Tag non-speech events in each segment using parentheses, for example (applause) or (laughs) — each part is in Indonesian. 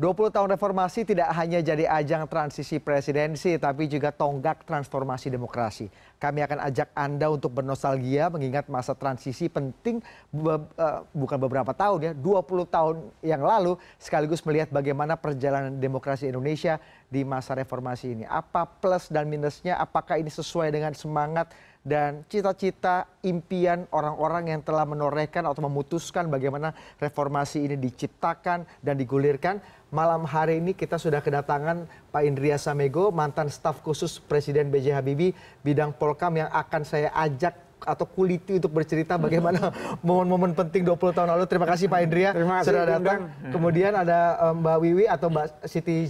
dua puluh tahun reformasi tidak hanya jadi ajang transisi presidensi tapi juga tonggak transformasi demokrasi. Kami akan ajak Anda untuk bernostalgia mengingat masa transisi penting be uh, bukan beberapa tahun ya, 20 tahun yang lalu sekaligus melihat bagaimana perjalanan demokrasi Indonesia di masa reformasi ini. Apa plus dan minusnya? Apakah ini sesuai dengan semangat dan cita-cita impian orang-orang yang telah menorehkan atau memutuskan bagaimana reformasi ini diciptakan dan digulirkan? malam hari ini kita sudah kedatangan Pak Indria Samego, mantan staf khusus Presiden B.J. Habibie bidang Polkam yang akan saya ajak atau kuliti untuk bercerita bagaimana (laughs) momen-momen penting 20 tahun lalu. Terima kasih Pak Indria Terima kasih, sudah datang. Kemudian ada eh, Mbak Wiwi atau Mbak Siti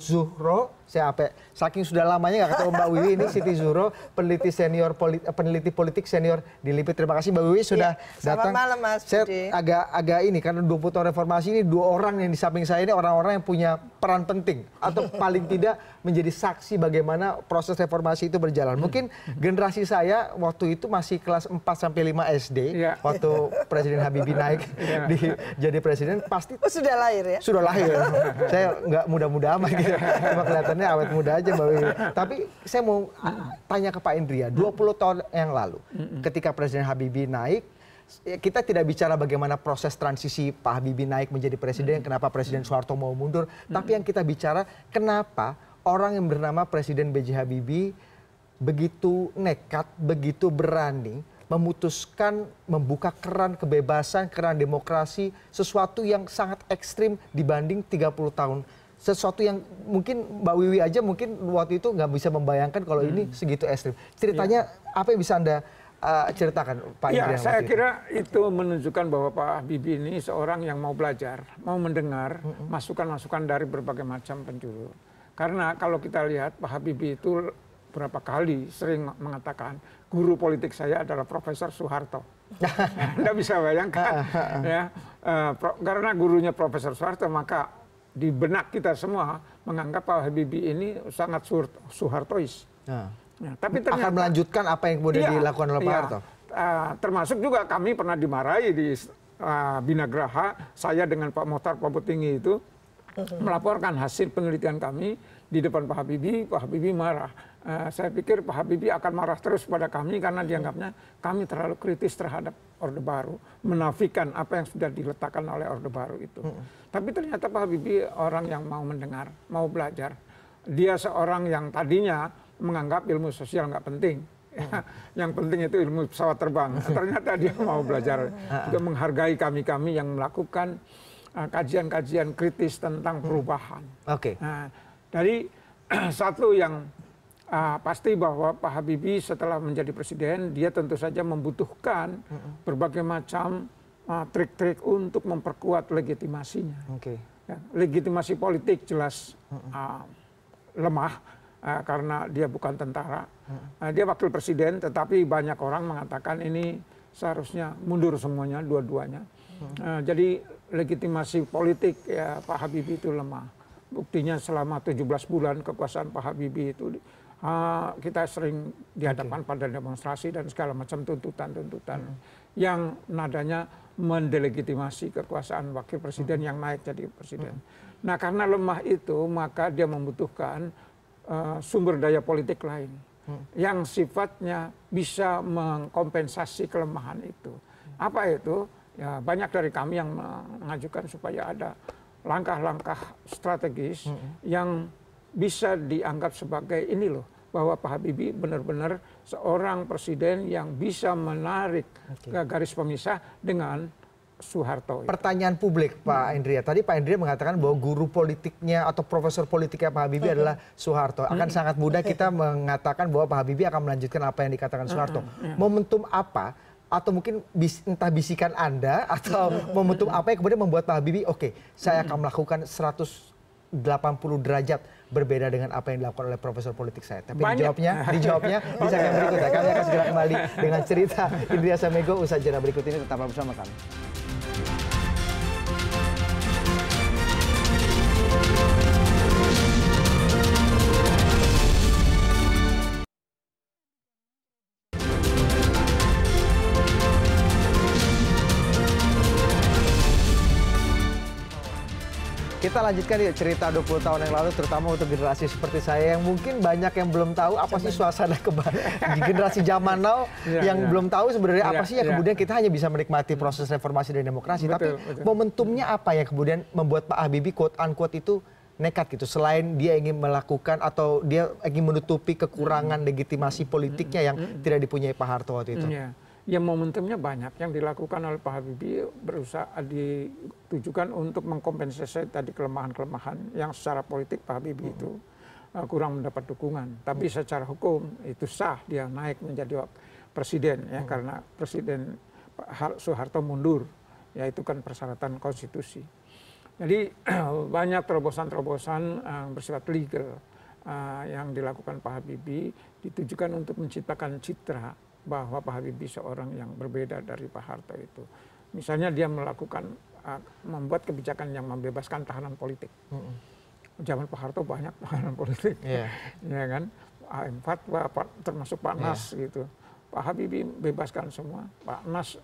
Zuhro saya sampai saking sudah lamanya nggak ketemu Mbak Wiwi ini Siti Zuro peneliti senior polit, eh, peneliti politik senior di LIPI terima kasih Mbak Wiwi sudah ya, datang malam, Mas saya agak agak ini karena 20 tahun reformasi ini dua orang yang di samping saya ini orang-orang yang punya peran penting atau paling tidak menjadi saksi bagaimana proses reformasi itu berjalan mungkin generasi saya waktu itu masih kelas 4 sampai 5 SD ya. waktu Presiden Habibie naik ya. di, jadi presiden pasti oh, sudah lahir ya sudah lahir saya nggak muda-muda amat gitu cuma kelihatan kelihatannya awet muda aja Mbak Wiwi. (laughs) Tapi saya mau tanya ke Pak Indria, 20 hmm. tahun yang lalu hmm. ketika Presiden Habibie naik, ya kita tidak bicara bagaimana proses transisi Pak Habibie naik menjadi presiden, hmm. kenapa Presiden Soeharto mau mundur, tapi yang kita bicara kenapa orang yang bernama Presiden B.J. Habibie begitu nekat, begitu berani memutuskan membuka keran kebebasan, keran demokrasi, sesuatu yang sangat ekstrim dibanding 30 tahun sesuatu yang mungkin Mbak Wiwi aja mungkin waktu itu nggak bisa membayangkan kalau ini hmm. segitu ekstrim. Ceritanya iya. apa yang bisa anda uh, ceritakan Pak ya, Indrian? Saya kira itu menunjukkan bahwa Pak Bibi ini seorang yang mau belajar, mau mendengar hmm, hmm. masukan-masukan dari berbagai macam penjuru. Karena kalau kita lihat Pak Habibie itu berapa kali sering mengatakan guru politik saya adalah Profesor Soeharto. (laughs) Anda bisa bayangkan ya, uh, pro, karena gurunya Profesor Soeharto maka di benak kita semua menganggap Pak Habibie ini sangat Soehartois. Nah. Ya, tapi ternyata, akan melanjutkan apa yang kemudian ya, dilakukan oleh Pak ya, Harto. Uh, termasuk juga kami pernah dimarahi di uh, Binagraha, saya dengan Pak Motar Pak Putingi itu melaporkan hasil penelitian kami di depan Pak Habibie, Pak Habibie marah Eh, saya pikir Pak Habibie akan marah terus pada kami karena dianggapnya kami terlalu kritis terhadap Orde Baru, menafikan apa yang sudah diletakkan oleh Orde Baru itu. Hmm. Tapi ternyata Pak Habibie orang yang mau mendengar, mau belajar. Dia seorang yang tadinya menganggap ilmu sosial nggak penting. Hmm. (laughs) yang penting itu ilmu pesawat terbang. (laughs) ternyata dia mau belajar. Juga hmm. menghargai kami-kami yang melakukan eh, kajian-kajian kritis tentang perubahan. Oke. Okay. Nah, dari (clears throat) satu yang uh, pasti bahwa Pak Habibie setelah menjadi presiden dia tentu saja membutuhkan mm -hmm. berbagai macam ah, trik-trik uh, untuk memperkuat legitimasinya. Okay. Ya, legitimasi politik jelas mm -hmm. uh, lemah uh, karena dia bukan tentara. Mm -hmm. uh, dia wakil presiden, tetapi banyak orang mengatakan ini seharusnya mundur semuanya dua-duanya. Mm -hmm. uh, jadi legitimasi politik ya, Pak Habibie itu lemah. Buktinya selama 17 bulan kekuasaan Pak Habibie itu uh, kita sering dihadapkan okay. pada demonstrasi dan segala macam tuntutan-tuntutan hmm. yang nadanya mendelegitimasi kekuasaan wakil presiden hmm. yang naik jadi presiden. Hmm. Nah karena lemah itu maka dia membutuhkan uh, sumber daya politik lain hmm. yang sifatnya bisa mengkompensasi kelemahan itu. Hmm. Apa itu? Ya banyak dari kami yang mengajukan supaya ada langkah-langkah strategis hmm. yang bisa dianggap sebagai ini loh bahwa Pak Habibie benar-benar seorang presiden yang bisa menarik okay. garis pemisah dengan Soeharto. Pertanyaan publik Pak hmm. Indria. Tadi Pak Indria mengatakan bahwa guru politiknya atau profesor politiknya Pak Habibie hmm. adalah Soeharto. Akan hmm. sangat mudah kita (laughs) mengatakan bahwa Pak Habibie akan melanjutkan apa yang dikatakan Soeharto. Momentum apa atau mungkin bis, entah bisikan Anda atau (laughs) momentum apa yang kemudian membuat Pak Habibie oke, okay, saya akan melakukan 100 delapan puluh derajat berbeda dengan apa yang dilakukan oleh profesor politik saya. Tapi Banyak. dijawabnya, (laughs) dijawabnya di segmen berikutnya. Kami akan segera kembali dengan cerita Indria Samego usaha jenah berikut ini tetap bersama kami. kita lanjutkan ya cerita 20 tahun yang lalu terutama untuk generasi seperti saya yang mungkin banyak yang belum tahu apa sih suasana (laughs) generasi zaman now iya, yang ya. belum tahu sebenarnya ya, apa iya, sih yang ya. kemudian kita hanya bisa menikmati proses reformasi dan demokrasi betul, tapi betul. momentumnya apa yang kemudian membuat Pak Habibie quote unquote itu nekat gitu selain dia ingin melakukan atau dia ingin menutupi kekurangan hmm. legitimasi politiknya hmm, yang hmm, tidak dipunyai Pak Harto waktu itu. Yeah ya momentumnya banyak yang dilakukan oleh Pak Habibie berusaha ditujukan untuk mengkompensasi tadi kelemahan-kelemahan yang secara politik Pak Habibie hmm. itu uh, eh, kurang mendapat dukungan. Tapi hmm. secara hukum itu sah dia naik menjadi presiden ya hmm. karena presiden Soeharto mundur ya itu kan persyaratan konstitusi. Jadi (clears throat) banyak terobosan-terobosan uh, bersifat legal uh, yang dilakukan Pak Habibie ditujukan untuk menciptakan citra bahwa Pak Habibie seorang yang berbeda dari Pak Harto itu. Misalnya dia melakukan ah, membuat kebijakan yang membebaskan tahanan politik. Mm Zaman Pak Harto banyak tahanan politik, yeah. ya (laughs) iya kan? AM Fatwa, termasuk Pak iya. Nas yeah. gitu. Pak Habibie bebaskan semua. Pak Nas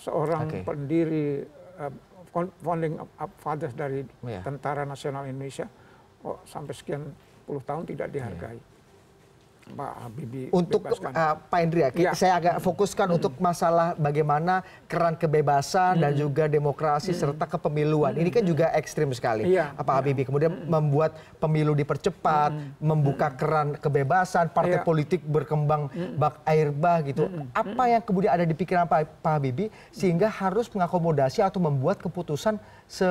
seorang okay. pendiri uh, founding fathers dari yeah. Tentara Nasional Indonesia, oh, sampai sekian puluh tahun tidak dihargai. Yeah Pak Habibie untuk uh, Pak Indria, ya, ya, saya agak fokuskan hmm. untuk masalah bagaimana keran kebebasan hmm. dan juga demokrasi hmm. serta kepemiluan. Hmm. Ini kan hmm. juga ekstrim sekali. Ya. Pak Habibie iya. kemudian hmm. membuat pemilu dipercepat, hmm. membuka hmm. keran kebebasan, partai ya. politik berkembang hmm. bak air bah gitu. Hmm. hmm. Apa hmm. yang kemudian ada di pikiran Pak, Pak Habibie sehingga harus mengakomodasi atau membuat keputusan se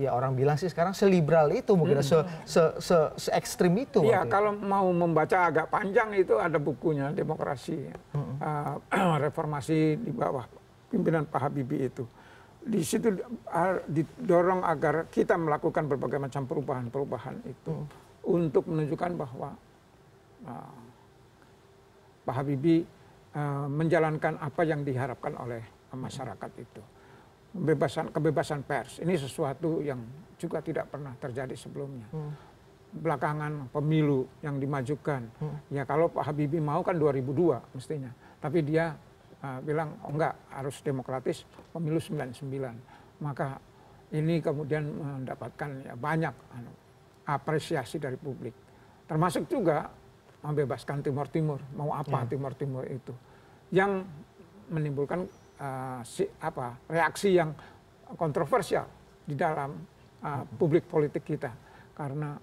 ya orang bilang sih sekarang seliberal itu mungkin hmm. se, se, se, se ekstrim itu. Iya kalau mau membaca agak panjang itu ada bukunya demokrasi hmm. uh, (clears throat) reformasi di bawah pimpinan Pak Habibie itu. Di situ eh, didorong agar kita melakukan berbagai macam perubahan-perubahan itu hmm. untuk menunjukkan bahwa uh, Pak Habibie uh, menjalankan apa yang diharapkan oleh masyarakat itu kebebasan kebebasan pers ini sesuatu yang juga tidak pernah terjadi sebelumnya. Hmm. Belakangan pemilu yang dimajukan, hmm. ya kalau Pak Habibie mau kan 2002 mestinya, tapi dia uh, bilang oh, enggak harus demokratis pemilu 99. Maka ini kemudian mendapatkan ya, banyak anu, apresiasi dari publik, termasuk juga membebaskan Timur Timur. Mau apa ya. Timur Timur itu? Yang menimbulkan uh, si, apa reaksi yang kontroversial di dalam uh, publik politik kita karena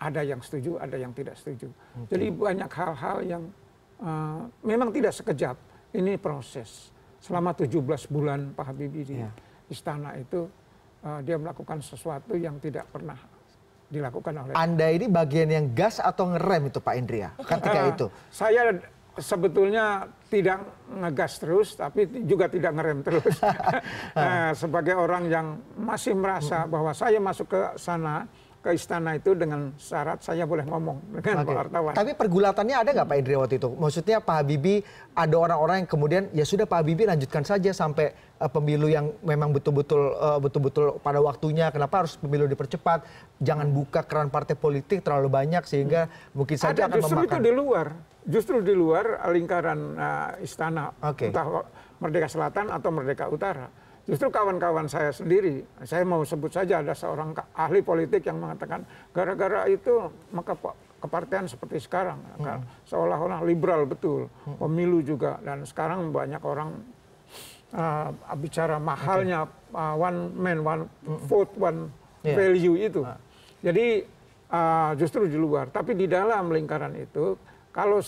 ada yang setuju, ada yang tidak setuju. Okay. Jadi banyak hal-hal yang uh, memang tidak sekejap. Ini proses. Selama 17 bulan Pak Habibie di yeah. istana itu uh, dia melakukan sesuatu yang tidak pernah dilakukan oleh Anda ini bagian yang gas atau ngerem itu Pak Indria kan ketika itu? Saya sebetulnya tidak ngegas terus, tapi juga tidak ngerem terus. (laughs) nah, sebagai orang yang masih merasa bahwa saya masuk ke sana ke istana itu dengan syarat saya boleh ngomong dengan okay. wartawan. Tapi pergulatannya ada nggak Pak Indri waktu itu? Maksudnya Pak Habibie ada orang-orang yang kemudian ya sudah Pak Habibie lanjutkan saja sampai uh, pemilu yang memang betul-betul uh, betul-betul pada waktunya. Kenapa harus pemilu dipercepat? Jangan buka keran partai politik terlalu banyak sehingga mungkin saja ada, akan justru memakan. Justru itu di luar, justru di luar lingkaran uh, istana, okay. entah Merdeka Selatan atau Merdeka Utara Justru kawan-kawan saya sendiri, saya mau sebut saja ada seorang ahli politik yang mengatakan gara-gara itu maka kepartian seperti sekarang hmm. seolah-olah liberal betul, hmm. pemilu juga dan sekarang banyak orang uh, bicara mahalnya okay. uh, one man one hmm. vote one yeah. value itu. Nah. Jadi uh, justru di luar, tapi di dalam lingkaran itu kalau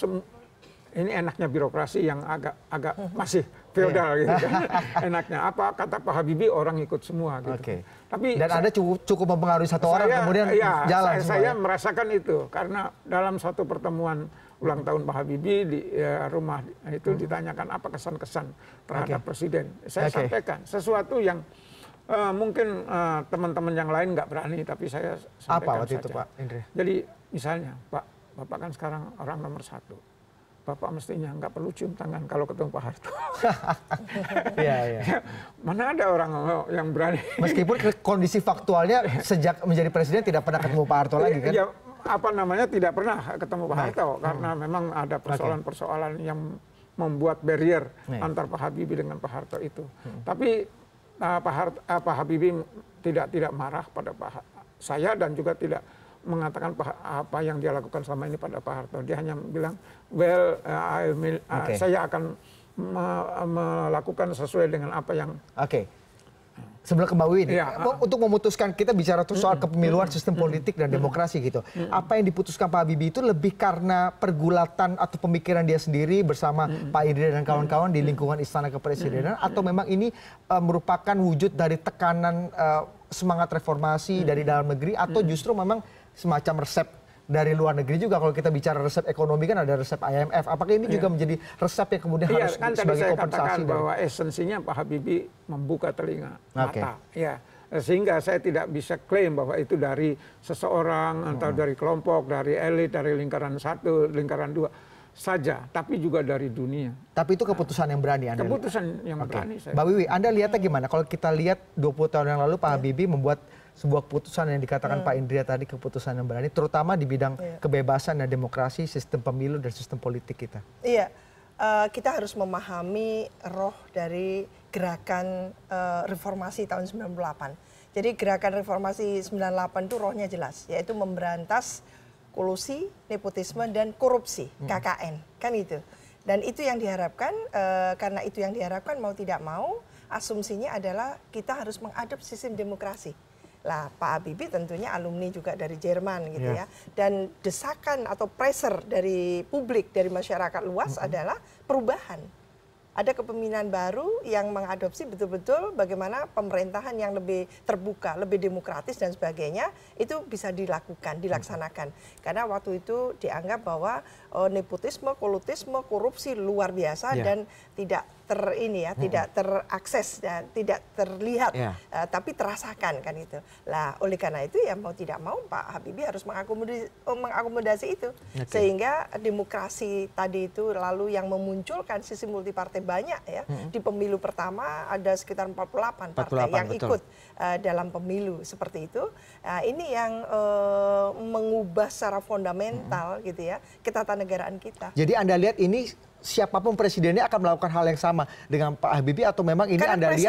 ini enaknya birokrasi yang agak agak hmm. masih feodal iya. gitu kan. (laughs) Enaknya apa kata Pak Habibie orang ikut semua gitu. Okay. Tapi dan saya, Anda cukup cukup mempengaruhi satu saya, orang kemudian ya, jalan saya, saya merasakan itu karena dalam satu pertemuan ulang tahun Pak Habibie di ya, rumah itu hmm. ditanyakan apa kesan-kesan terhadap okay. presiden. Saya okay. sampaikan sesuatu yang uh, mungkin teman eh, teman-teman yang lain nggak berani tapi saya sampaikan Apa waktu saja. itu Pak Indri? Jadi misalnya Pak Bapak kan sekarang orang nomor satu Bapak mestinya nggak perlu cium tangan kalau ketemu Pak Harto. (laughs) ya, ya. Mana ada orang yang berani. Meskipun kondisi faktualnya sejak menjadi presiden tidak pernah ketemu Pak Harto lagi kan? Ya, apa namanya tidak pernah ketemu Pak Harto Nah. karena hmm. memang ada persoalan-persoalan yang membuat barrier iya. antar Pak Habibie dengan Pak Harto itu. Hmm. Tapi uh, Pak, Harto, uh, eh, Pak Habibie tidak tidak marah pada Pak saya dan juga tidak mengatakan apa yang dia lakukan selama ini pada Pak Harto. Dia hanya bilang, well, uh, I will, uh, okay. saya akan me melakukan sesuai dengan apa yang... Oke. Okay. Sebelum ke Mbak ya, uh, untuk memutuskan kita bicara tuh soal kepemiluan sistem politik dan demokrasi gitu. Apa yang diputuskan Pak Habibie itu lebih karena pergulatan atau pemikiran dia sendiri bersama Pak Idris dan kawan-kawan di lingkungan Istana Kepresidenan atau memang ini uh, merupakan wujud dari tekanan uh, semangat reformasi dari dalam negeri atau justru memang semacam resep dari luar negeri juga kalau kita bicara resep ekonomi kan ada resep IMF apakah ini juga iya. menjadi resep yang kemudian iya, harus kan sebagai saya kompensasi bahwa esensinya Pak Habibie membuka telinga mata ya sehingga saya tidak bisa klaim bahwa itu dari seseorang atau hmm. dari kelompok dari elit dari lingkaran satu lingkaran dua saja, tapi juga dari dunia. Tapi itu keputusan yang berani Anda. Keputusan yang okay. berani saya. Mbak Wiwi, Anda lihatnya gimana? Kalau kita lihat 20 tahun yang lalu Pak yeah. Habibie membuat sebuah keputusan yang dikatakan hmm. pak indria tadi keputusan yang berani terutama di bidang iya. kebebasan dan demokrasi sistem pemilu dan sistem politik kita iya eh, kita harus memahami roh dari gerakan eh, reformasi tahun 98 jadi gerakan reformasi 98 itu rohnya jelas yaitu memberantas kolusi nepotisme dan korupsi hmm. KKN kan itu dan itu yang diharapkan eh, karena itu yang diharapkan mau tidak mau asumsinya adalah kita harus mengadopsi sistem demokrasi lah Pak Habibie tentunya alumni juga dari Jerman gitu yeah. ya. Dan desakan atau pressure dari publik, dari masyarakat luas mm -hmm. adalah perubahan. Ada kepemimpinan baru yang mengadopsi betul-betul bagaimana pemerintahan yang lebih terbuka, lebih demokratis dan sebagainya itu bisa dilakukan, dilaksanakan. Karena waktu itu dianggap bahwa uh, nepotisme, kolutisme, korupsi luar biasa yeah. dan tidak ter ini ya, mm -hmm. tidak terakses dan tidak terlihat, yeah. Ya. uh, tapi terasakan kan itu. Lah oleh karena itu ya mau tidak mau Pak Habibie harus mengakomodasi, eh, mengakomodasi itu okay. sehingga demokrasi tadi itu lalu yang memunculkan sistem multipartai banyak ya mm -hmm. di pemilu pertama ada sekitar 48 partai yang betul. ikut uh, dalam pemilu seperti itu. Nah, ini yang e, mengubah secara fundamental hmm. gitu ya ketatanegaraan kita. Jadi Anda lihat ini siapapun presidennya akan melakukan hal yang sama dengan Pak Habibie atau memang ini Karena Anda lihat Karena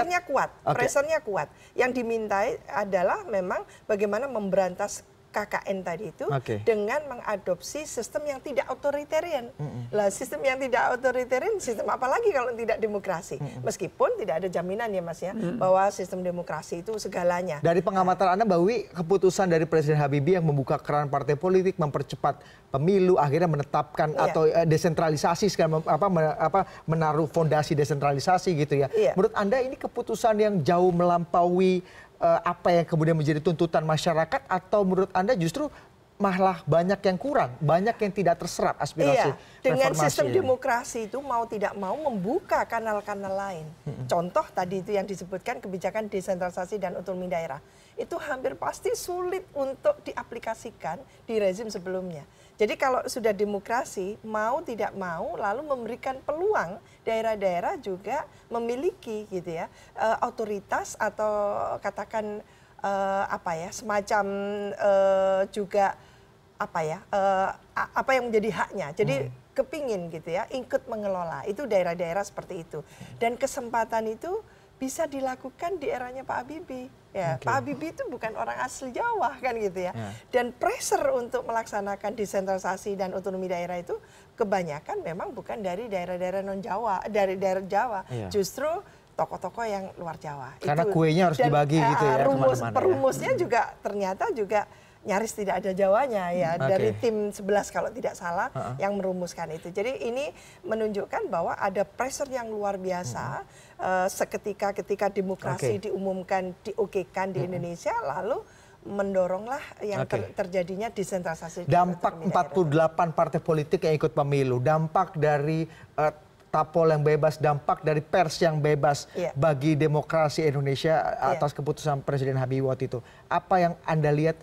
presennya kuat, okay. kuat. Yang dimintai adalah memang bagaimana memberantas KKN tadi itu okay. dengan mengadopsi sistem yang tidak otoritarian. Mm-hmm. Lah sistem yang tidak otoritarian sistem apa lagi kalau tidak demokrasi? Mm-hmm. Meskipun tidak ada jaminan ya Mas ya mm-hmm. bahwa sistem demokrasi itu segalanya. Dari pengamatan Anda Mbak keputusan dari Presiden Habibie yang membuka keran partai politik mempercepat pemilu akhirnya menetapkan yeah. atau uh, desentralisasi sekarang apa men, apa menaruh fondasi desentralisasi gitu ya. Yeah. Menurut Anda ini keputusan yang jauh melampaui Eh, apa yang kemudian menjadi tuntutan masyarakat atau menurut anda justru malah banyak yang kurang, banyak yang tidak terserap aspirasi iya, dengan sistem ini. demokrasi itu mau tidak mau membuka kanal-kanal lain. Contoh tadi itu yang disebutkan kebijakan desentralisasi dan otonomi daerah. Itu hampir pasti sulit untuk diaplikasikan di rezim sebelumnya. Jadi kalau sudah demokrasi, mau tidak mau lalu memberikan peluang daerah-daerah juga memiliki gitu ya uh, otoritas atau katakan uh, apa ya semacam uh, juga apa ya uh, apa yang menjadi haknya. Jadi hmm. kepingin gitu ya ikut mengelola itu daerah-daerah seperti itu dan kesempatan itu bisa dilakukan di eranya Pak Habibie. Ya, okay. Pak Habibie itu bukan orang asli Jawa kan gitu ya. Yeah. Dan pressure untuk melaksanakan desentralisasi dan otonomi daerah itu kebanyakan memang bukan dari daerah-daerah non Jawa, dari daerah Jawa. Yeah. Justru tokoh-tokoh yang luar Jawa. Karena itu, kuenya harus dan, dibagi gitu ya. Ah, rumus, ya. perumusnya ya. juga ternyata juga nyaris tidak ada Jawanya ya okay. Hmm. dari tim 11 kalau tidak salah uh -huh. yang merumuskan itu. Jadi ini menunjukkan bahwa ada pressure yang luar biasa uh -huh. uh, seketika ketika demokrasi okay. diumumkan diokekan di uh hmm. -huh. Indonesia lalu mendoronglah yang okay. ter terjadinya desentralisasi. Dampak 48 daerah. partai politik yang ikut pemilu, dampak dari uh, tapol yang bebas, dampak dari pers yang bebas yeah. bagi demokrasi Indonesia iya. atas yeah. keputusan Presiden Habibie waktu itu. Apa yang Anda lihat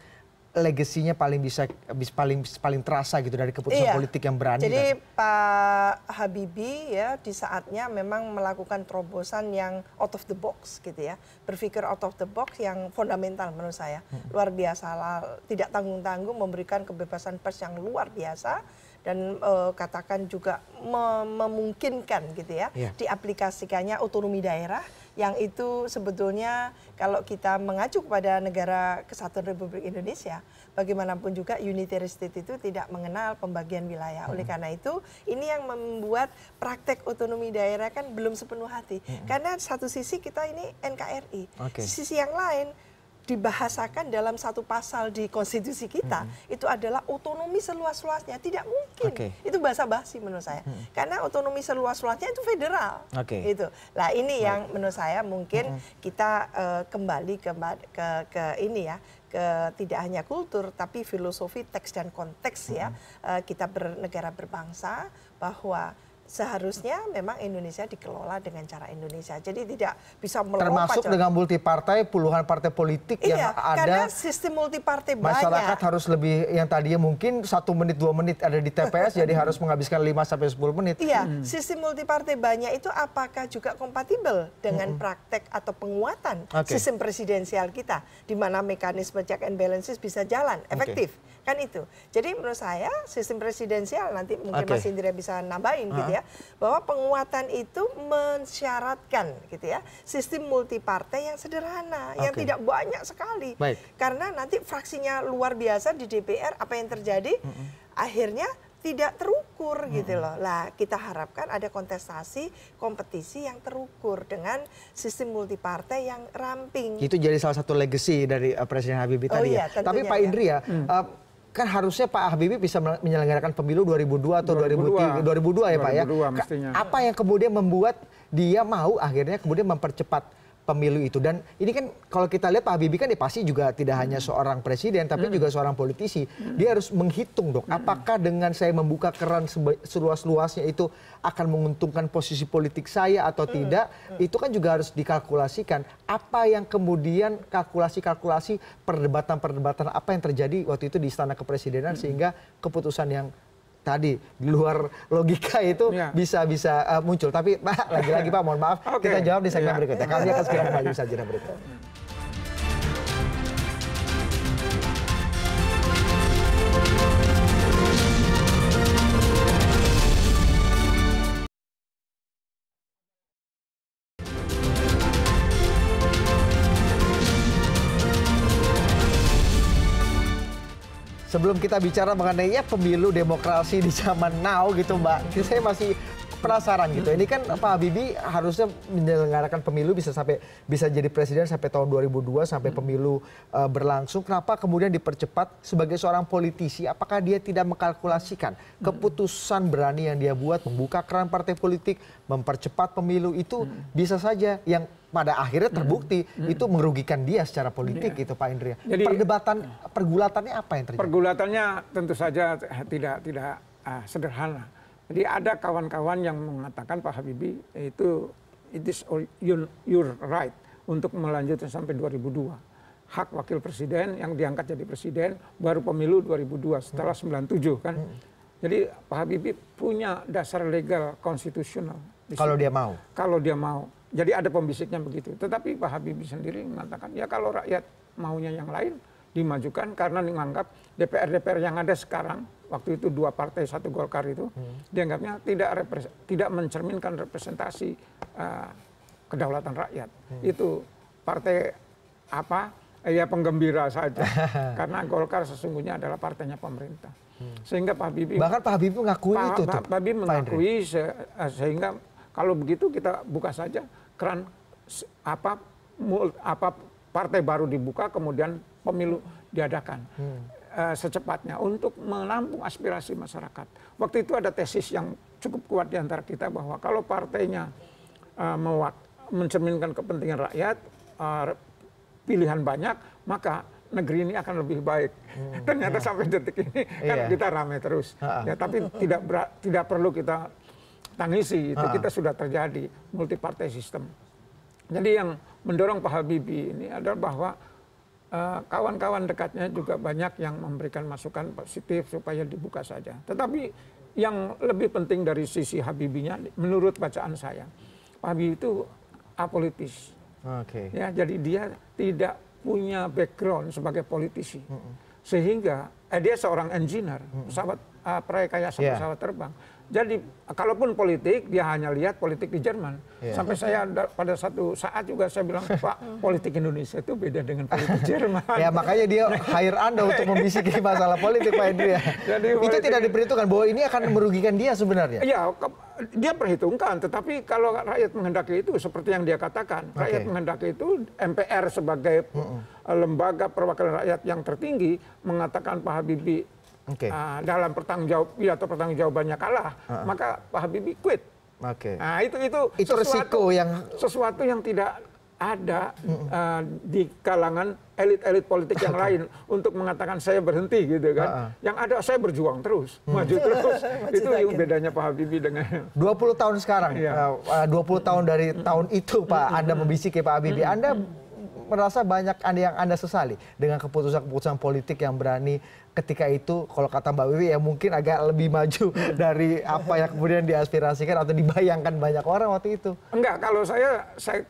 legasinya paling bisa paling paling terasa gitu dari keputusan iya. politik yang berani. Jadi dan... Pak Habibie ya di saatnya memang melakukan terobosan yang out of the box gitu ya. Berpikir out of the box yang fundamental menurut saya. Hmm. Luar biasa lah, tidak tanggung-tanggung memberikan kebebasan pers yang luar biasa dan e, katakan juga mem memungkinkan gitu ya yeah. diaplikasikannya otonomi daerah yang itu sebetulnya kalau kita mengacu kepada negara kesatuan Republik Indonesia, bagaimanapun juga unitary state itu tidak mengenal pembagian wilayah. Hmm. Oleh karena itu, ini yang membuat praktek otonomi daerah kan belum sepenuh hati. Hmm. Karena satu sisi kita ini NKRI, okay. sisi yang lain dibahasakan dalam satu pasal di konstitusi kita hmm. itu adalah otonomi seluas-luasnya tidak mungkin okay. itu bahasa basi menurut saya hmm. karena otonomi seluas-luasnya itu federal okay. itu lah ini Baik. yang menurut saya mungkin hmm. kita uh, kembali ke, ke ke ini ya ke tidak hanya kultur tapi filosofi teks dan konteks hmm. ya uh, kita bernegara berbangsa bahwa seharusnya memang Indonesia dikelola dengan cara Indonesia. Jadi tidak bisa melompat. Termasuk dengan dengan multipartai, puluhan partai politik iya, yang ada. karena sistem multipartai banyak. Masyarakat harus lebih, yang tadinya mungkin satu menit, dua menit ada di TPS, (laughs) jadi harus menghabiskan lima sampai sepuluh menit. Iya, hmm. sistem multipartai banyak itu apakah juga kompatibel dengan hmm. praktek atau penguatan okay. sistem presidensial kita, di mana mekanisme check and balances bisa jalan, efektif. Okay kan itu jadi menurut saya sistem presidensial nanti mungkin okay. Mas Indra bisa nambahin uh -huh. gitu ya bahwa penguatan itu mensyaratkan gitu ya sistem multipartai yang sederhana okay. yang tidak banyak sekali Baik. karena nanti fraksinya luar biasa di DPR apa yang terjadi uh -uh. akhirnya tidak terukur hmm. gitu loh. Lah kita harapkan ada kontestasi, kompetisi yang terukur dengan sistem multipartai yang ramping. Itu jadi salah satu legacy dari uh, Presiden Habibie oh tadi ya. iya, ya. Tapi Pak ya. Indri ya, ya hmm. uh, kan harusnya Pak Habibie bisa menyelenggarakan pemilu 2002 atau 2002, 2002 ya Pak ya. 2002 mestinya. Apa yang kemudian membuat dia mau akhirnya kemudian mempercepat pemilu itu dan ini kan kalau kita lihat pak habibie kan ya pasti juga tidak hanya hmm. seorang presiden tapi hmm. juga seorang politisi hmm. dia harus menghitung dong apakah dengan saya membuka keran seluas luasnya itu akan menguntungkan posisi politik saya atau tidak itu kan juga harus dikalkulasikan apa yang kemudian kalkulasi kalkulasi perdebatan perdebatan apa yang terjadi waktu itu di istana kepresidenan sehingga keputusan yang tadi di luar logika itu iya. bisa bisa eh, muncul. Tapi Pak lagi-lagi Pak mohon maaf (laughs) kita jawab di segmen iya. berikutnya. Kami akan segera kembali di segmen berikutnya. sebelum kita bicara mengenai ya pemilu demokrasi di zaman now gitu mbak saya masih penasaran gitu. Ini kan Pak Habibie harusnya menyelenggarakan pemilu bisa sampai bisa jadi presiden sampai tahun 2002 sampai hmm. pemilu uh, berlangsung. Kenapa kemudian dipercepat sebagai seorang politisi? Apakah dia tidak mengkalkulasikan hmm. keputusan berani yang dia buat membuka keran partai politik, mempercepat pemilu itu hmm. bisa saja yang pada akhirnya terbukti hmm. Hmm. itu merugikan dia secara politik ya. itu Pak Indria. Jadi, Perdebatan ya. pergulatannya apa yang terjadi? Pergulatannya tentu saja tidak tidak uh, sederhana. Jadi ada kawan-kawan yang mengatakan Pak Habibie itu it is your, your right untuk melanjutkan sampai 2002 hak wakil presiden yang diangkat jadi presiden baru pemilu 2002 setelah 97 kan. Hmm. Jadi Pak Habibie punya dasar legal konstitusional. Kalau dia mau. Kalau dia mau. Jadi ada pembisiknya begitu. Tetapi Pak Habibie sendiri mengatakan ya kalau rakyat maunya yang lain dimajukan karena menganggap DPR-DPR yang ada sekarang, waktu itu dua partai satu Golkar itu, hmm. dianggapnya tidak tidak mencerminkan representasi uh, kedaulatan rakyat. Hmm. Itu partai apa? Eh, ya penggembira saja, (laughs) karena Golkar sesungguhnya adalah partainya pemerintah. Hmm. Sehingga Pak Habibie... Bahkan Pak Habibie mengakui Pak, itu Pak, tuh. Pak Habibie mengakui se, eh, sehingga kalau begitu kita buka saja keran apa apa partai baru dibuka kemudian pemilu diadakan hmm. uh, secepatnya untuk menampung aspirasi masyarakat. Waktu itu ada tesis yang cukup kuat di antara kita bahwa kalau partainya uh, mewak, mencerminkan kepentingan rakyat, uh, pilihan banyak, maka negeri ini akan lebih baik. Hmm, (laughs) Ternyata ya. sampai detik ini kan iya. kita ramai terus. Ha Ya, tapi tidak tidak perlu kita tangisi itu ha kita sudah terjadi multi partai sistem. Jadi yang mendorong Pak Habibie ini adalah bahwa Eh, kawan-kawan dekatnya juga banyak yang memberikan masukan positif supaya dibuka saja. Tetapi yang lebih penting dari sisi Habibinya, menurut bacaan saya, Habib itu apolitis. Oke. Okay. Ya, jadi dia tidak punya background sebagai politisi, mm -hmm. sehingga eh, dia seorang engineer, pesawat mm uh, yeah. pesawat terbang jadi kalaupun politik dia hanya lihat politik di Jerman. Yeah. Sampai saya pada satu saat juga saya bilang (laughs) Pak politik Indonesia itu beda dengan politik (laughs) Jerman. ya makanya dia (laughs) hire anda untuk membisiki masalah politik Pak Edri. Ya. Jadi, itu politik, tidak diperhitungkan bahwa ini akan merugikan dia sebenarnya. Iya dia perhitungkan tetapi kalau rakyat menghendaki itu seperti yang dia katakan okay. rakyat menghendaki itu MPR sebagai uh -uh. lembaga perwakilan rakyat yang tertinggi mengatakan Pak Habibie okay. uh, dalam pertanggung jawab iya, atau pertanggung jawabannya kalah, uh -uh. maka Pak Habibie quit. Oke. Okay. Nah, itu itu, itu sesuatu, yang sesuatu yang tidak ada uh, di kalangan elit-elit politik yang lain untuk mengatakan saya berhenti gitu kan. Uh -uh. Yang ada saya berjuang terus, hmm. maju terus. (laughs) itu yang bedanya Pak Habibie dengan 20 tahun sekarang. Yeah. Uh, 20 tahun dari tahun itu Pak Anda membisiki Pak Habibie. Anda merasa banyak yang anda sesali dengan keputusan keputusan politik yang berani ketika itu kalau kata Mbak Wiwi ya mungkin agak lebih maju (laughs) dari apa yang kemudian diaspirasikan atau dibayangkan banyak orang waktu itu? Enggak, kalau saya saya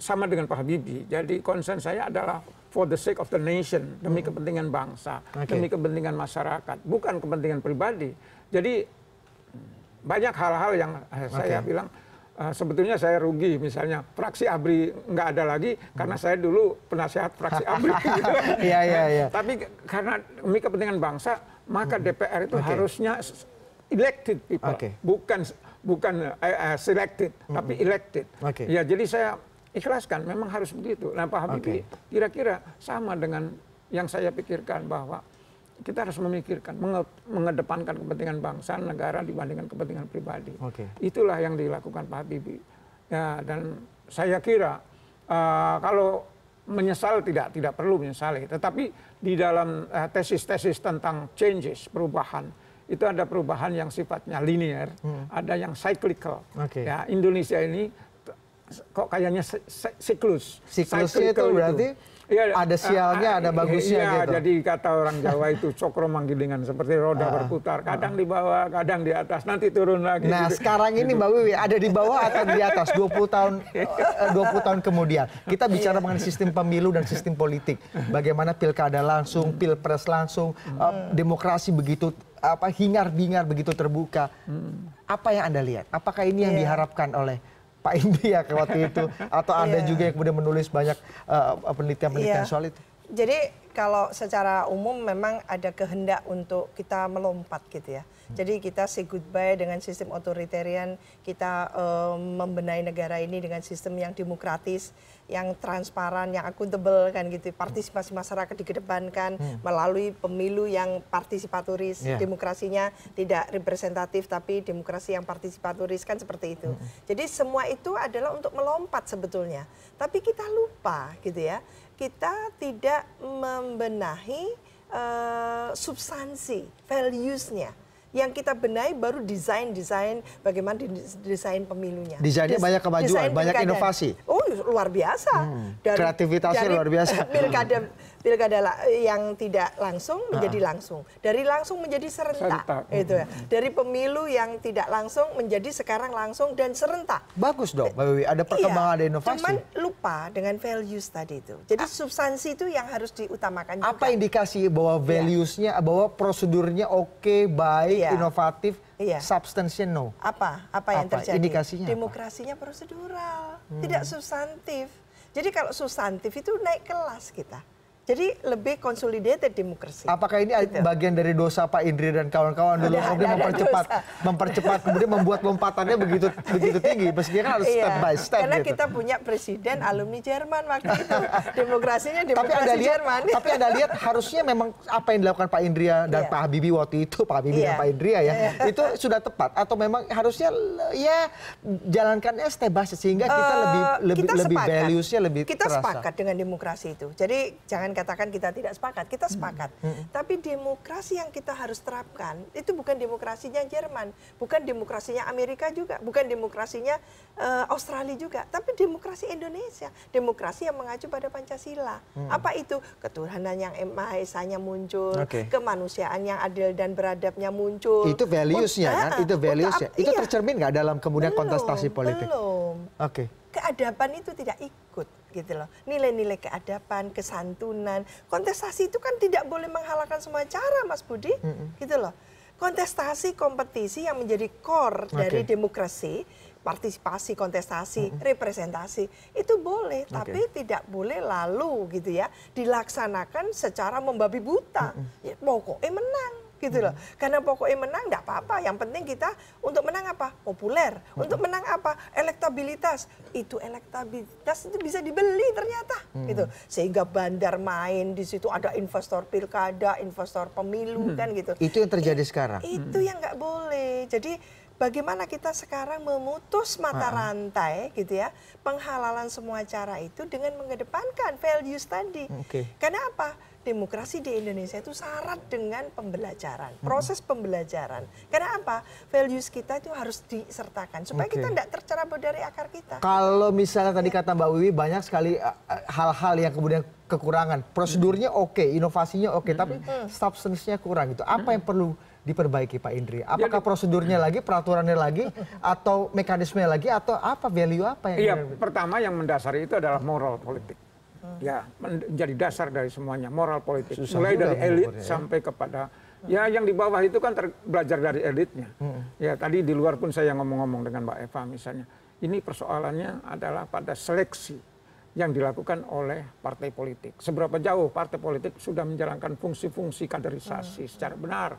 sama dengan Pak Habibie. Jadi concern saya adalah for the sake of the nation, demi hmm. kepentingan bangsa, okay. demi kepentingan masyarakat, bukan kepentingan pribadi. Jadi banyak hal-hal yang saya okay. bilang Eh, sebetulnya saya rugi misalnya fraksi ABRI nggak ada lagi karena saya dulu penasehat fraksi ABRI. gitu. (laughs) Iya iya. ya. Tapi karena demi kepentingan bangsa maka DPR itu okay. harusnya elected people, okay. bukan bukan uh, selected -hmm. tapi elected. Okay. Ya jadi saya ikhlaskan memang harus begitu. Nah Pak Habibie kira kira-kira sama dengan yang saya pikirkan bahwa kita harus memikirkan mengedepankan kepentingan bangsa negara dibandingkan kepentingan pribadi. Okay. Itulah yang dilakukan Pak Habibie. Ya, dan saya kira uh, kalau menyesal tidak tidak perlu menyesali, tetapi di dalam eh, tesis-tesis uh, tentang changes perubahan itu ada perubahan yang sifatnya linear, hmm. ada yang cyclical. Okay. Ya, Indonesia ini kok kayaknya siklus. Siklusnya itu berarti itu ya, ada eh, sialnya, ada eh, bagusnya ya, gitu. jadi kata orang Jawa itu cokro manggilingan seperti roda uh, berputar. Kadang uh. di bawah, kadang di atas, nanti turun lagi. Nah, gitu. (laughs) sekarang ini Mbak Wiwi ada di bawah atau di atas 20 tahun 20 eh, tahun kemudian. Kita bicara mengenai sistem pemilu dan sistem politik. Bagaimana pilkada langsung, pilpres langsung, uh, demokrasi begitu apa hingar-bingar begitu terbuka. Hmm. Apa yang Anda lihat? Apakah ini yang iya. diharapkan oleh pak india ya, waktu itu atau anda iya. juga yang kemudian menulis banyak eh, eh, penelitian penelitian soal itu jadi kalau secara umum memang ada kehendak untuk kita melompat gitu ya. Hmm. Jadi kita say goodbye dengan sistem otoritarian, kita uh, membenahi negara ini dengan sistem yang demokratis, yang transparan, yang akuntabel kan gitu. Partisipasi masyarakat dikedepankan hmm. melalui pemilu yang partisipatoris, yeah. demokrasinya tidak representatif tapi demokrasi yang partisipatoris kan seperti itu. Hmm. Jadi semua itu adalah untuk melompat sebetulnya. Tapi kita lupa gitu ya kita tidak membenahi uh, substansi, values-nya. Yang kita benahi baru desain-desain bagaimana desain pemilunya. Desainnya Des banyak kemajuan, banyak inovasi. Oh luar biasa. Hmm, dari, kreativitasnya dari luar biasa. Pilkada pilkada yang tidak langsung ah. menjadi langsung, dari langsung menjadi serentak, serentak. itu ya. Mm-hmm. Dari pemilu yang tidak langsung menjadi sekarang langsung dan serentak. Bagus dong, Mbak Wiwi. Ada iya, perkembangan, iya, ada inovasi. Cuman lupa dengan values tadi itu. Jadi ah. substansi itu yang harus diutamakan. Juga. Apa indikasi bahwa iya. valuesnya, iya. bahwa prosedurnya oke, okay, baik, iya. inovatif, Iya. Substansinya no. Apa? Apa yang apa? terjadi? Indikasinya Demokrasinya apa? prosedural, hmm. tidak substantif. Jadi kalau substantif itu naik kelas kita. Jadi lebih konsolidated demokrasi. Apakah ini gitu. bagian dari dosa Pak Indri dan kawan-kawan dulu ada, ada mempercepat dosa. mempercepat kemudian membuat lompatannya begitu begitu tinggi meskipun kan harus iya. step by step Karena gitu. kita punya presiden alumni Jerman waktu itu. Demokrasinya demokrasi tapi ada lihat, Jerman. Tapi ada lihat harusnya memang apa yang dilakukan Pak Indria dan iya. Pak Habibie waktu itu, Pak Habibie iya. dan Pak Indria ya, iya. itu sudah tepat atau memang harusnya ya jalankannya step by step sehingga kita uh, lebih lebih kita lebih value nya lebih Kita terasa. sepakat dengan demokrasi itu. Jadi jangan katakan kita tidak sepakat, kita sepakat. Hmm. Tapi demokrasi yang kita harus terapkan itu bukan demokrasinya Jerman, bukan demokrasinya Amerika juga, bukan demokrasinya uh, Australia juga, tapi demokrasi Indonesia, demokrasi yang mengacu pada Pancasila. Hmm. Apa itu? Ketuhanan yang Maha Esanya muncul, okay. kemanusiaan yang adil dan beradabnya muncul. Itu valuesnya kan? Itu valuesnya nya Itu iya. tercermin nggak dalam kemudian belum, kontestasi politik? Belum. Oke. Okay. Keadaban itu tidak ikut gitu loh. Nilai-nilai keadaban, kesantunan. Kontestasi itu kan tidak boleh menghalalkan semua cara, Mas Budi. Mm -hmm. Gitu loh. Kontestasi kompetisi yang menjadi core okay. dari demokrasi, partisipasi, kontestasi, mm -hmm. representasi itu boleh, okay. tapi tidak boleh lalu gitu ya dilaksanakan secara membabi buta. Mm -hmm. Ya, pokoknya menang gitu loh. Karena pokoknya menang enggak apa-apa, yang penting kita untuk menang apa? Populer. Untuk menang apa? Elektabilitas. Itu elektabilitas itu bisa dibeli ternyata hmm. gitu. Sehingga bandar main di situ ada investor pilkada, investor pemilu hmm. kan gitu. Itu yang terjadi I sekarang. Itu hmm. yang nggak boleh. Jadi bagaimana kita sekarang memutus mata rantai gitu ya penghalalan semua cara itu dengan mengedepankan values tadi. Okay. Karena apa? demokrasi di Indonesia itu syarat dengan pembelajaran, proses pembelajaran. Karena apa? Values kita itu harus disertakan supaya okay. kita tidak tercerabut dari akar kita. Kalau misalnya tadi iya. kata Mbak Wiwi banyak sekali eh, eh, hal-hal yang kemudian kekurangan. Prosedurnya oke, okay, inovasinya oke, okay, tapi substansinya kurang itu. Apa yang perlu diperbaiki Pak Indri? Ya, Apakah prosedurnya lagi, peraturannya lagi, (laughs) atau mekanismenya lagi, atau apa value apa yang? Iya, pertama yang mendasari itu adalah moral politik. Hmm. ya menjadi dasar dari semuanya moral politik Susah mulai dari elit ya. sampai kepada ya yang di bawah itu kan ter, belajar dari elitnya hmm. ya tadi di luar pun saya ngomong-ngomong dengan Mbak Eva misalnya ini persoalannya adalah pada seleksi yang dilakukan oleh partai politik seberapa jauh partai politik sudah menjalankan fungsi-fungsi kaderisasi hmm. secara benar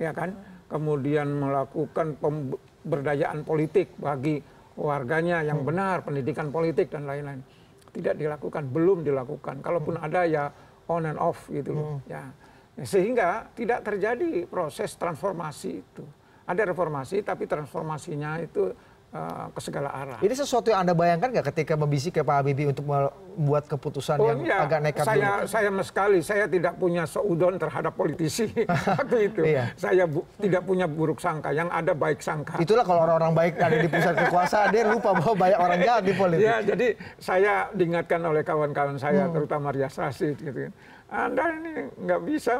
ya kan kemudian melakukan pemberdayaan politik bagi warganya yang hmm. benar pendidikan politik dan lain-lain tidak dilakukan, belum dilakukan. Kalaupun hmm. ada ya on and off gitu loh. Hmm. Ya. Sehingga tidak terjadi proses transformasi itu. Ada reformasi tapi transformasinya itu Eh, ke segala arah. Ini sesuatu yang Anda bayangkan nggak ketika membisik ke Pak Habibie untuk membuat keputusan oh, yang iya. agak nekat saya, dulu? Saya sekali, saya tidak punya seudon terhadap politisi waktu (laughs) itu. Iya. Saya bu tidak punya buruk sangka, yang ada baik sangka. Itulah kalau orang-orang baik ada di pusat kekuasaan, dia lupa bahwa banyak orang jahat di politik. Ya, jadi saya diingatkan oleh kawan-kawan saya, hmm. terutama Rias Rasid. Gitu. Kan. Anda ini nggak bisa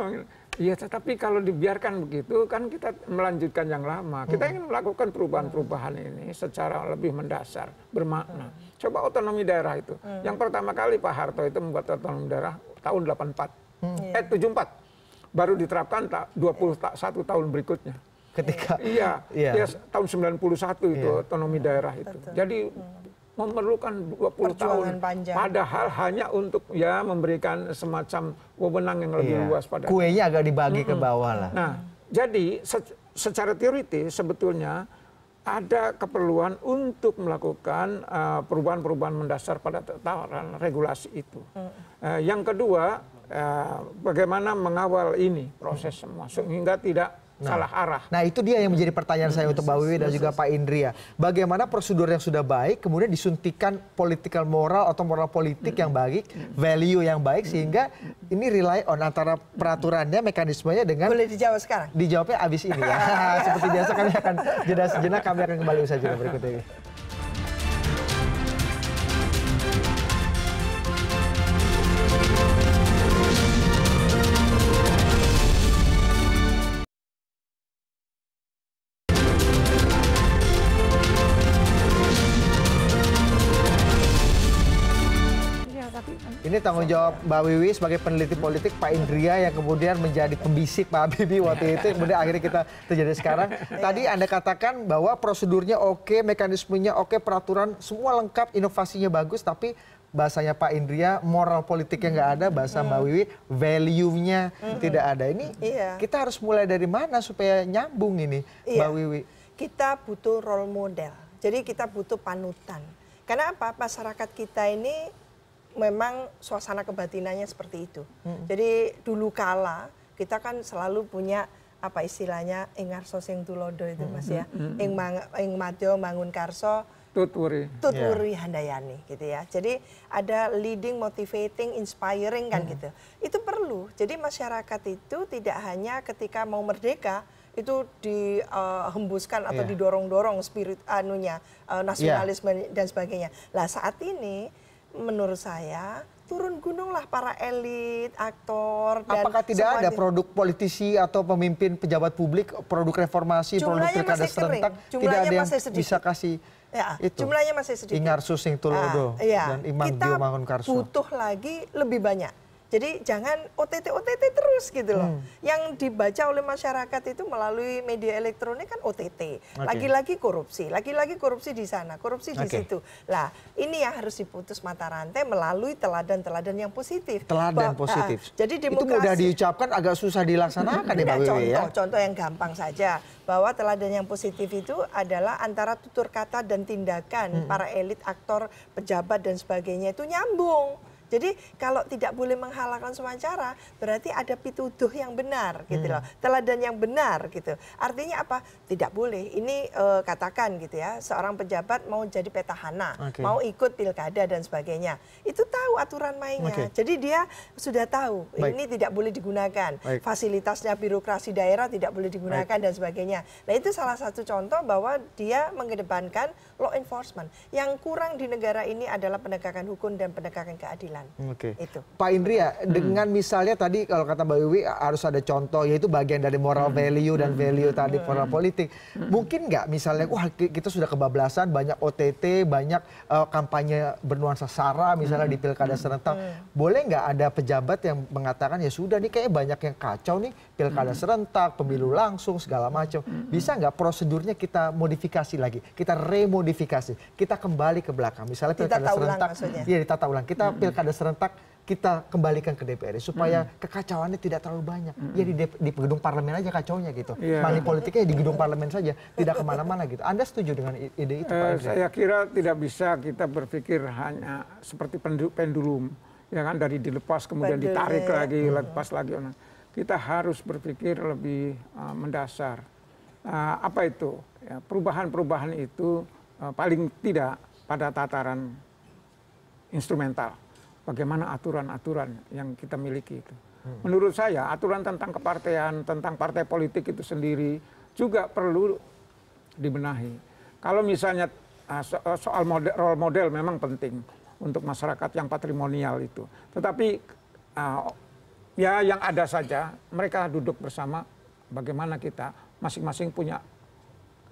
Iya, tetapi kalau dibiarkan begitu kan kita melanjutkan yang lama. Kita hmm. ingin melakukan perubahan-perubahan ini secara lebih mendasar, bermakna. Hmm. Coba otonomi daerah itu. Hmm. Yang pertama kali Pak Harto itu membuat otonomi daerah tahun 84. Hmm. Eh 74. Iya. Baru diterapkan tak 21 tahun berikutnya. Ketika iya, iya. Ya, tahun 91 itu iya. otonomi daerah itu. Betul. Jadi memerlukan 20 Perjuangan tahun. Panjang. Padahal hanya untuk ya memberikan semacam wewenang yang lebih iya. luas pada. Kuenya agak dibagi mm -hmm. ke bawah lah. Nah, jadi se secara teoritis sebetulnya ada keperluan untuk melakukan eh, perubahan-perubahan mendasar pada tataran regulasi itu. Mm. Uh, yang kedua, uh, bagaimana mengawal ini proses semua sehingga tidak Nah, salah arah nah itu dia yang menjadi pertanyaan saya untuk mbak wiwi dan juga pak indria bagaimana prosedur yang sudah baik kemudian disuntikan political moral atau moral politik yang baik value yang baik sehingga ini rely on antara peraturannya mekanismenya dengan boleh dijawab sekarang dijawabnya abis ini ya (laughs) seperti biasa kami akan jeda sejenak kami akan kembali usaha jeda berikut ini ini tanggung jawab Mbak Wiwi sebagai peneliti politik Pak Indria yang kemudian menjadi pembisik Pak Habibie waktu itu kemudian akhirnya kita terjadi sekarang. Tadi Anda katakan bahwa prosedurnya oke, mekanismenya oke, peraturan semua lengkap, inovasinya bagus tapi bahasanya Pak Indria moral politiknya nggak ada bahasa Mbak Wiwi value-nya tidak ada ini iya. kita harus mulai dari mana supaya nyambung ini Mbak iya. Wiwi kita butuh role model jadi kita butuh panutan karena apa masyarakat kita ini memang suasana kebatinannya seperti itu. Hmm. Jadi dulu kala kita kan selalu punya apa istilahnya ingar sosing tulodo itu mas hmm. ya hmm. Hmm. ing mang ing mangun karso tuturi tuturi yeah. handayani gitu ya jadi ada leading motivating inspiring kan mm. gitu itu perlu jadi masyarakat itu tidak hanya ketika mau merdeka itu dihembuskan eh, uh, atau yeah. didorong-dorong spirit anunya uh, nasionalisme yeah. dan sebagainya lah saat ini menurut saya turun gununglah para elit, aktor. Dan Apakah tidak ada produk politisi atau pemimpin pejabat publik, produk reformasi, jumlahnya produk pilkada serentak, tidak ada yang sedikit. bisa kasih ya, itu. Jumlahnya masih sedikit. Ingarsu Singtulodo nah, ya. dan Imam Kita Karso. butuh lagi lebih banyak jadi jangan OTT OTT terus gitu loh. Hmm. Yang dibaca oleh masyarakat itu melalui media elektronik kan OTT. Lagi-lagi okay. korupsi, lagi-lagi korupsi di sana, korupsi di okay. situ. Lah, ini yang harus diputus mata rantai melalui teladan-teladan yang positif. Teladan bah, positif. Uh, jadi demokrasi itu mudah diucapkan agak susah dilaksanakan hmm, ya Mbak ya? Contoh, ya. contoh yang gampang saja bahwa teladan yang positif itu adalah antara tutur kata dan tindakan hmm. para elit aktor, pejabat dan sebagainya itu nyambung. Jadi kalau tidak boleh menghalalkan semua cara, berarti ada pituduh yang benar gitu loh, hmm. teladan yang benar gitu. Artinya apa? Tidak boleh. Ini uh, katakan gitu ya, seorang pejabat mau jadi petahana, okay. mau ikut pilkada dan sebagainya. Itu tahu aturan mainnya. Okay. Jadi dia sudah tahu Baik. ini tidak boleh digunakan. Baik. Fasilitasnya birokrasi daerah tidak boleh digunakan Baik. dan sebagainya. Nah, itu salah satu contoh bahwa dia mengedepankan law enforcement. Yang kurang di negara ini adalah penegakan hukum dan penegakan keadilan. Oke. Okay. Itu. Pak Indria, ya, hmm. dengan misalnya tadi kalau kata Mbak Wiwi harus ada contoh yaitu bagian dari moral hmm. value dan hmm. value hmm. tadi moral hmm. politik. Hmm. Mungkin nggak misalnya wah kita sudah kebablasan banyak OTT, banyak uh, kampanye bernuansa sara misalnya hmm. di pilkada hmm. serentak. Hmm. Boleh nggak ada pejabat yang mengatakan ya sudah nih kayak banyak yang kacau nih pilkada hmm. serentak, pemilu hmm. langsung segala macam. Hmm. Bisa nggak prosedurnya kita modifikasi lagi, kita remodifikasi, kita kembali ke belakang. Misalnya pilkada serentak, ulang, ya iya, ditata ulang. Kita hmm. pilkada pilkada serentak kita kembalikan ke DPR supaya kekacauannya tidak terlalu banyak ya di gedung parlemen aja kacaunya gitu iya. Mali politiknya ya di gedung parlemen saja tidak kemana-mana gitu anda setuju dengan ide itu pak eh, saya kira tidak bisa kita berpikir hanya seperti pendulum ya kan dari dilepas kemudian ditarik iya. lagi lepas lagi kita harus berpikir lebih uh, mendasar uh, apa itu perubahan ya, perubahan-perubahan itu uh, paling tidak pada tataran instrumental bagaimana aturan-aturan yang kita miliki itu. Hmm. Menurut saya aturan tentang kepartean, tentang partai politik itu sendiri juga perlu dibenahi. Kalau misalnya ah, eh, soal model, role model memang penting untuk masyarakat yang patrimonial itu. Tetapi ah, ya yang ada saja mereka duduk bersama bagaimana kita masing-masing punya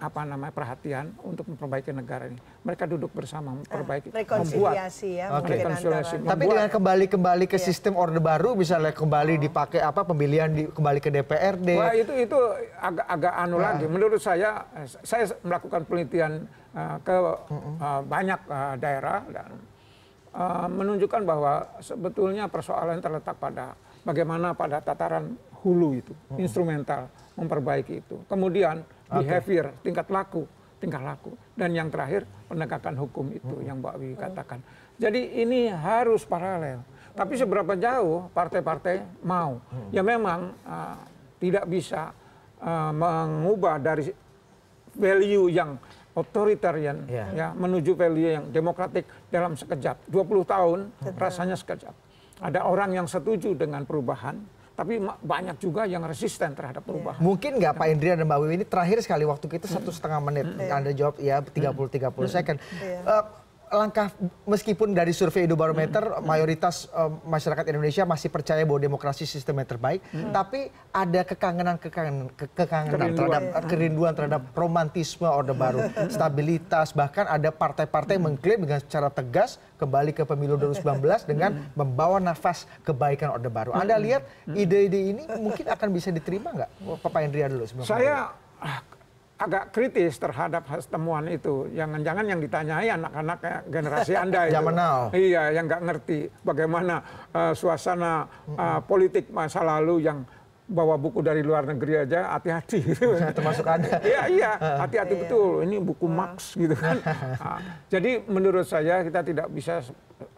apa namanya perhatian untuk memperbaiki negara ini. Mereka duduk bersama ah, memperbaiki, ah, rekonsiliasi membuat ya, okay. rekonsiliasi. Membuat, Tapi dengan kembali kembali ke iya. sistem orde baru, misalnya kembali oh. dipakai apa pemilihan di, kembali ke DPRD. Wah itu itu agak agak anu nah. lagi. Menurut saya, eh, saya melakukan penelitian uh, ke uh, banyak uh, daerah dan uh, menunjukkan bahwa sebetulnya persoalan terletak pada bagaimana pada tataran hulu itu, instrumental memperbaiki itu. Kemudian behavior, tingkat laku, tingkah laku. Dan yang terakhir penegakan hukum itu hmm. yang Mbak Wi katakan. Jadi ini harus paralel. Tapi seberapa jauh partai-partai mau? Hmm. Ya memang uh, tidak bisa uh, mengubah dari value yang authoritarian yeah. ya menuju value yang demokratik dalam sekejap. 20 tahun rasanya sekejap. Ada orang yang setuju dengan perubahan, tapi banyak juga yang resisten terhadap perubahan. Iya. Mungkin nggak Pak Indria dan Mbak Wiwi ini terakhir sekali waktu kita satu hmm. setengah menit. Hmm. Anda jawab ya 30-30 hmm. second. Hmm. Uh, langkah meskipun dari survei Indobarometer hmm. mayoritas um, masyarakat Indonesia masih percaya bahwa demokrasi sistem yang terbaik, hmm. tapi ada kekangenan kekangenan ke kekangenan kerinduan. terhadap mm-hmm. kerinduan terhadap romantisme Orde Baru, mm-hmm. stabilitas bahkan ada partai-partai hmm. mengklaim dengan secara tegas kembali ke pemilu 2019 dengan hmm. membawa nafas kebaikan Orde Baru. Anda mm-hmm. lihat ide-ide ini mungkin akan bisa diterima nggak, Pak Hendria dulu Saya agak kritis terhadap temuan itu. Jangan-jangan yang ditanyai anak-anak generasi Anda (laughs) itu. Zaman now. Iya, yang nggak ngerti bagaimana uh, suasana uh, politik masa lalu yang bawa buku dari luar negeri aja hati-hati (laughs) Termasuk Anda. (laughs) Iya, iya, iya, hati-hati betul. Ini buku iya. Max gitu kan. Nah, jadi menurut saya kita tidak bisa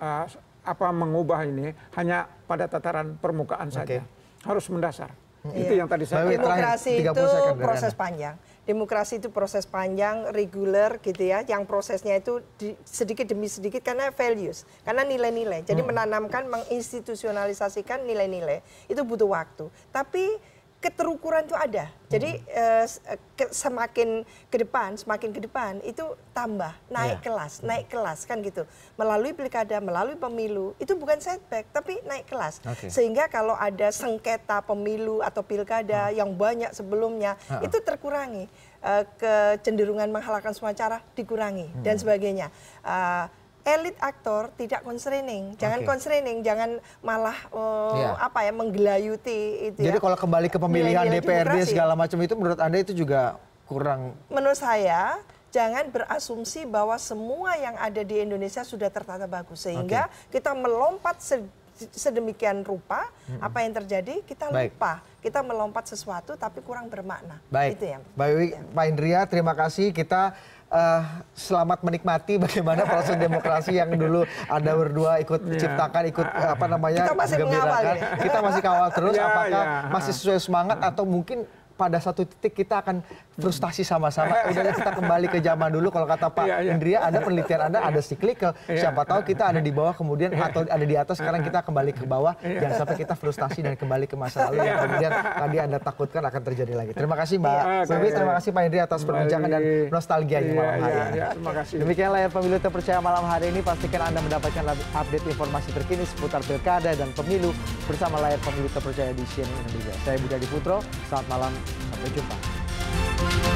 uh, apa mengubah ini hanya pada tataran permukaan okay. saja. Harus mendasar. Itu iya. yang tadi saya Demokrasi itu proses panjang demokrasi itu proses panjang, reguler gitu ya, yang prosesnya itu di, sedikit demi sedikit karena values, karena nilai-nilai. Jadi hmm. menanamkan, menginstitusionalisasikan nilai-nilai itu butuh waktu. Tapi keterukuran itu ada. Jadi hmm. eh, eh semakin ke depan, semakin ke depan itu tambah naik yeah. kelas, hmm. naik kelas kan gitu. Melalui pilkada, melalui pemilu itu bukan setback tapi naik kelas. Okay. Sehingga kalau ada sengketa pemilu atau pilkada hmm. yang banyak sebelumnya -uh. itu terkurangi. Eh, kecenderungan menghalalkan semua cara dikurangi hmm. dan sebagainya. Eh, elit aktor tidak constraining, jangan okay. constraining, jangan malah uh, oh, yeah. apa ya menggelayuti itu. Jadi ya. kalau kembali ke pemilihan Nilai -nilai DPRD segala macam itu menurut anda itu juga kurang? Menurut saya jangan berasumsi bahwa semua yang ada di Indonesia sudah tertata bagus sehingga okay. kita melompat sedemikian rupa hmm. apa yang terjadi kita Baik. lupa kita melompat sesuatu tapi kurang bermakna. Baik. Itu yang. Baik, Pak Indria terima kasih kita uh, selamat menikmati bagaimana proses demokrasi yang dulu anda berdua ikut iya. ciptakan, ikut ah, ah. apa namanya, kita masih Kita masih kawal terus. (laughs) Iya, apakah iya. masih sesuai semangat ah. atau mungkin pada satu titik kita akan frustasi sama-sama. (laughs) Udah kita kembali ke zaman dulu. Kalau kata Pak iya, iya. Indria, ada penelitian Anda ada siklik. Iya. Siapa tahu kita ada di bawah kemudian atau ada di atas. Sekarang kita kembali ke bawah. Jangan sampai kita frustasi dan kembali ke masa lalu yang kemudian tadi Anda takutkan akan terjadi lagi. Terima kasih Mbak terima kasih Pak Indria atas perbincangan dan nostalgia malam hari ini. Terima kasih. Demikian layar pemilu terpercaya malam hari ini. Pastikan Anda mendapatkan update informasi terkini seputar pilkada dan pemilu bersama layar pemilu terpercaya di CNN Indonesia. Saya Budi Putro. Selamat malam. 我们就办。